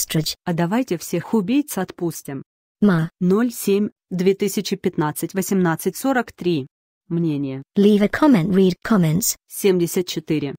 Stretch. А давайте всех убийц отпустим. Ма. 07 2015 1843. Мнение. Leave a comment, read comments. 74.